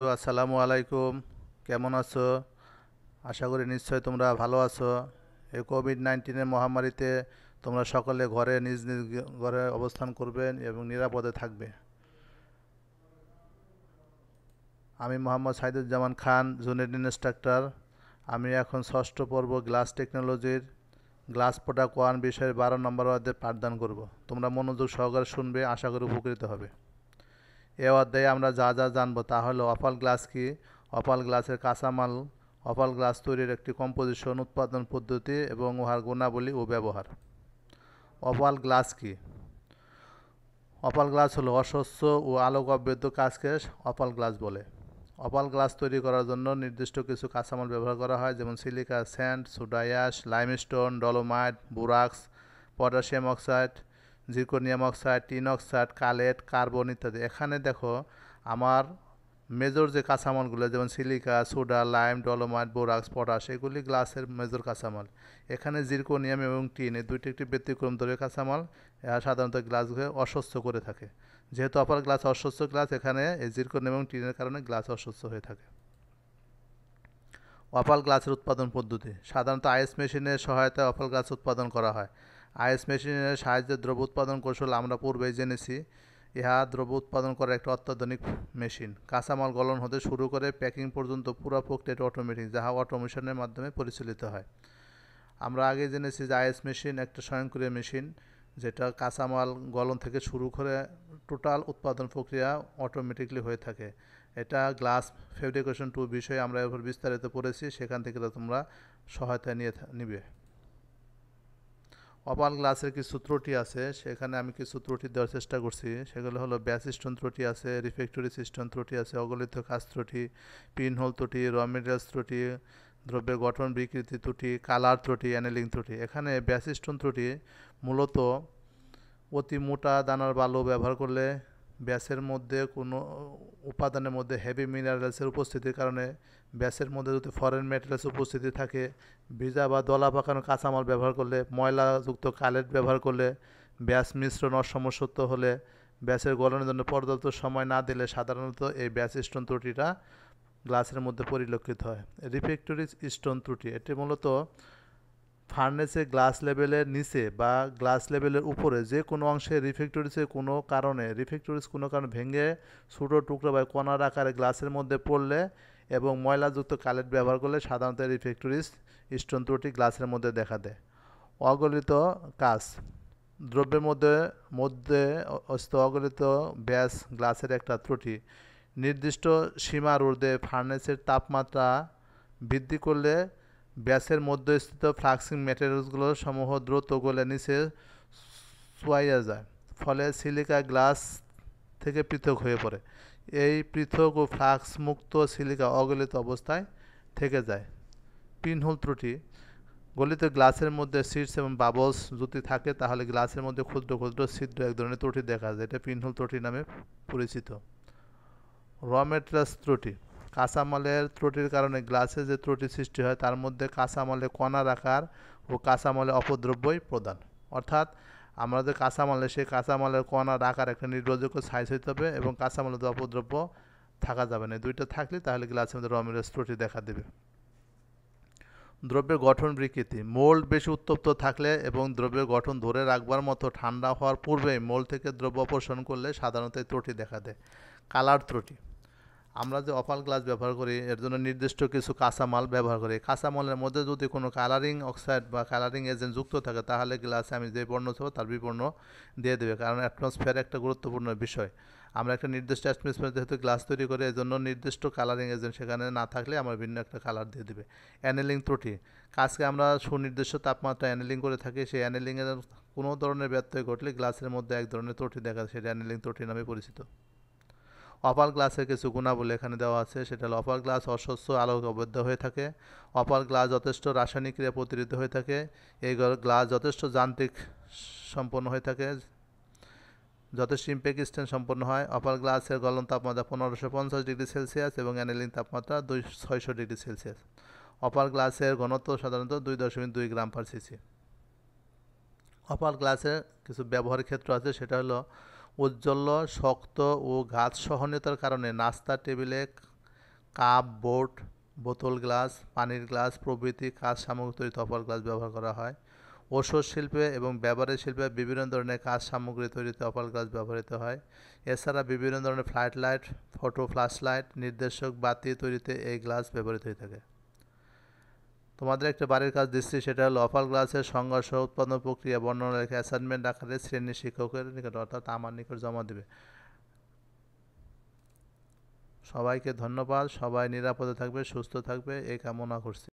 আসসালামু আলাইকুম কেমন আছো আশা করি নিশ্চয় তোমরা ভালো আছো এই কোভিড নাইন্টিনের মহামারীতে তোমরা সকলে ঘরে নিজ নিজ ঘরে অবস্থান করবে এবং নিরাপদে থাকবে আমি মোহাম্মদ সাইদুজ্জামান খান জুনিয়র ইনস্ট্রাক্টর আমি এখন ষষ্ঠ পর্ব গ্লাস টেকনোলজির গ্লাস প্রোডাক্ট ওয়ান বিষয়ে বারো নম্বর অধ্যায় পাঠদান করব তোমরা মনোযোগ সহকারে শুনবে আশা করি উপকৃত হবে এ অধ্যায়ে আমরা যা যা জানবো তা হলো অপাল গ্লাস কি অপাল গ্লাসের কাঁচামাল অপাল গ্লাস তৈরির একটি কম্পোজিশন উৎপাদন পদ্ধতি এবং উহার গুণাবলী ও ব্যবহার অপাল গ্লাস কি অপাল গ্লাস হলো অস্বচ্ছ ও আলোক অবৈধ কাজকে অপাল গ্লাস বলে অপাল গ্লাস তৈরি করার জন্য নির্দিষ্ট কিছু কাঁচামাল ব্যবহার করা হয় যেমন সিলিকা স্যান্ড সুডাইয়াস limestone dolomite borax potassium oxide zirconium oxide tin oxide cullet carbon ইত্যাদি এখানে দেখো আমার মেজর যে কাঁচামালগুলো যেমন silica soda lime dolomite borax potash এগুলি গ্লাসের মেজর কাঁচামাল এখানে জিরকোনিয়াম এবং টিন এই দুইটি একটি ব্যতিক্রম ধরে কাঁচামাল সাধারণত গ্লাসগুলো অস্বচ্ছ করে থাকে যেহেতু অপার গ্লাস অস্বচ্ছ গ্লাস এখানে এই জিরকোনিয়াম এবং টিনের কারণে গ্লাস অস্বস্থ হয়ে থাকে অপাল গ্লাসের উৎপাদন পদ্ধতি সাধারণত আইস মেশিনের সহায়তায় অপাল গ্লাস উৎপাদন করা হয় আইএস মেশিনের সাহায্যে দ্রব্য উৎপাদন কৌশল আমরা পূর্বেই জেনেছি ইহা দ্রব্য উৎপাদন করার একটা অত্যাধুনিক মেশিন কাঁচামাল গলন হতে শুরু করে প্যাকিং পর্যন্ত পুরো প্রক্রিয়াটি অটোমেটিক যাহা অটোমেশনের মাধ্যমে পরিচালিত হয় আমরা আগে জেনেছি যে আইএস মেশিন একটা স্বয়ংক্রিয় মেশিন যেটা কাঁচামাল গলন থেকে শুরু করে টোটাল উৎপাদন প্রক্রিয়া অটোমেটিকলি হয়ে থাকে এটা গ্লাস ফেব্রিকেশন টু বিষয়ে আমরা এরপর বিস্তারিত পড়েছি সেখান থেকে তোমরা সহায়তা নিয়ে নিবে অপাল গ্লাসের কি সূত্রটি আছে সেখানে আমি কি সূত্রটি দেওয়ার চেষ্টা করছি সেগুলো হলো ব্যাস ত্রুটি আছে রিফ্যাক্টরি সিস্টেম ত্রুটি আছে অগলিত কাজ ত্রুটি পিনহোল ত্রুটি র মেটেরিয়ালস ত্রুটি দ্রব্যের গঠন বিকৃতি ত্রুটি কালার ত্রুটি অ্যানেলিং ত্রুটি এখানে ব্যাসিস্টন ত্রুটি মূলত অতি মোটা দানার বালু ব্যবহার করলে ব্যাসের মধ্যে কোনো উপাদানের মধ্যে হেভি মিনারেলসের উপস্থিতির কারণে ব্যাসের মধ্যে যদি ফরেন মেটেরিয়ালস উপস্থিতি থাকে ভিজা বা দলা পাকানো কাঁচামাল ব্যবহার করলে ময়লাযুক্ত কালেট ব্যবহার করলে ব্যাস মিশ্রণ অসমসত্ব হলে ব্যাসের গলনের জন্য পর্যাপ্ত সময় না দিলে সাধারণত এই ব্যাস স্টোন ত্রুটিটা গ্লাসের মধ্যে পরিলক্ষিত হয় রিফেক্টরি স্টোন ত্রুটি এটি মূলত ফার্নেসে গ্লাস লেভেলের নিচে বা গ্লাস লেভেলের উপরে যে কোনো অংশে রিফেক্টরিসের কোনো কারণে রিফেক্টরিস কোনো কারণে ভেঙে ছোটো টুকরো বা কণার আকারে গ্লাসের মধ্যে পড়লে এবং ময়লাযুক্ত কালেট ব্যবহার করলে সাধারণত রিফেক্টরিস স্টোন ত্রুটি গ্লাসের মধ্যে দেখা দেয় অগলিত কাজ দ্রব্যের মধ্যে মধ্যে অগলিত ব্যাস গ্লাসের একটা ত্রুটি নির্দিষ্ট সীমার ঊর্ধ্বে ফার্নেসের তাপমাত্রা বৃদ্ধি করলে ব্যাসের মধ্যস্থিত ফ্লাক্সিং ম্যাটেরিয়ালসগুলো সমূহ দ্রুত গলে নিচে শুয়াইয়া যায় ফলে সিলিকা গ্লাস থেকে পৃথক হয়ে পড়ে এই পৃথক ও ফ্লাক্স মুক্ত সিলিকা অগলিত অবস্থায় থেকে যায় পিনহোল ত্রুটি গলিত গ্লাসের মধ্যে সিটস এবং বাবলস যদি থাকে তাহলে গ্লাসের মধ্যে ক্ষুদ্র ক্ষুদ্র ছিদ্র এক ধরনের ত্রুটি দেখা যায় এটা পিনহোল ত্রুটি নামে পরিচিত র ত্রুটি কাঁচামালের ত্রুটির কারণে গ্লাসে যে ত্রুটি সৃষ্টি হয় তার মধ্যে কাঁচামালে কণা রাখার ও কাঁচামালে অপদ্রব্যই প্রদান অর্থাৎ আমাদের কাঁচামালে সেই কাঁচামালের কণা রাখার একটা নির্ভরযোগ্য সাইজ হইতে হবে এবং কাঁচামালের অপদ্রব্য থাকা যাবে না দুইটা থাকলে তাহলে গ্লাসের মধ্যে রমের ত্রুটি দেখা দেবে দ্রব্যের গঠন বিকৃতি মোল্ড বেশি উত্তপ্ত থাকলে এবং দ্রব্যের গঠন ধরে রাখবার মতো ঠান্ডা হওয়ার পূর্বেই মোল্ড থেকে দ্রব্য অপসারণ করলে সাধারণত ত্রুটি দেখা দেয় কালার ত্রুটি আমরা যে অপাল গ্লাস ব্যবহার করি এর জন্য নির্দিষ্ট কিছু কাঁচামাল ব্যবহার করি কাঁচামালের মধ্যে যদি কোনো কালারিং অক্সাইড বা কালারিং এজেন্ট যুক্ত থাকে তাহলে গ্লাসে আমি যে বর্ণ চাবো তার বিবর্ণ দিয়ে দেবে কারণ অ্যাটমসফিয়ার একটা গুরুত্বপূর্ণ বিষয় আমরা একটা নির্দিষ্ট অ্যাটমসফিয়ার যেহেতু গ্লাস তৈরি এর এজন্য নির্দিষ্ট কালারিং এজেন্ট সেখানে না থাকলে আমার ভিন্ন একটা কালার দিয়ে দেবে অ্যানেলিং ত্রুটি কাজকে আমরা সুনির্দিষ্ট তাপমাত্রা অ্যানেলিং করে থাকি সেই অ্যানেলিংয়ের কোনো ধরনের ব্যত্যয় ঘটলে গ্লাসের মধ্যে এক ধরনের ত্রুটি দেখা যায় সেটা অ্যানেলিং ত্রুটি নামে পরিচিত অপার গ্লাসের কিছু গুণাবলী এখানে দেওয়া আছে সেটা হলো অপার গ্লাস অস্বচ্ছ আলোক অবৈধ হয়ে থাকে অপার গ্লাস যথেষ্ট রাসায়নিক ক্রিয়া প্রতিরোধ হয়ে থাকে এই গ্লাস যথেষ্ট যান্ত্রিক সম্পন্ন হয়ে থাকে যথেষ্ট ইম্প্যাক্ট স্ট্যান্ড সম্পন্ন হয় অপার গ্লাসের গলন তাপমাত্রা পনেরোশো পঞ্চাশ ডিগ্রি সেলসিয়াস এবং অ্যানেলিং তাপমাত্রা দুই ছয়শো ডিগ্রি সেলসিয়াস অপার গ্লাসের ঘনত্ব সাধারণত দুই দশমিক দুই গ্রাম পার সিসি অপার গ্লাসের কিছু ব্যবহারের ক্ষেত্র আছে সেটা হলো উজ্জ্বল শক্ত ও ঘাত সহনীয়তার কারণে নাস্তা টেবিলে কাপ বোর্ড বোতল গ্লাস পানির গ্লাস প্রভৃতি কাজ সামগ্রী তৈরি তফল গ্লাস ব্যবহার করা হয় ওষুধ শিল্পে এবং ব্যবহারের শিল্পে বিভিন্ন ধরনের কাজ সামগ্রী তৈরিতে অপাল গ্লাস ব্যবহৃত হয় এছাড়া বিভিন্ন ধরনের flight light photo flash light নির্দেশক বাতি তৈরিতে এই গ্লাস ব্যবহৃত হয়ে থাকে তোমাদের একটা বাড়ির কাজ দিচ্ছি সেটা হলো অফার ক্লাসের সংঘর্ষ উৎপাদন প্রক্রিয়া বর্ণনা রেখে অ্যাসাইনমেন্ট আকারে শ্রেণী শিক্ষকের নিকট অর্থাৎ আমার নিকট জমা দেবে সবাইকে ধন্যবাদ সবাই নিরাপদে থাকবে সুস্থ থাকবে এই কামনা করছি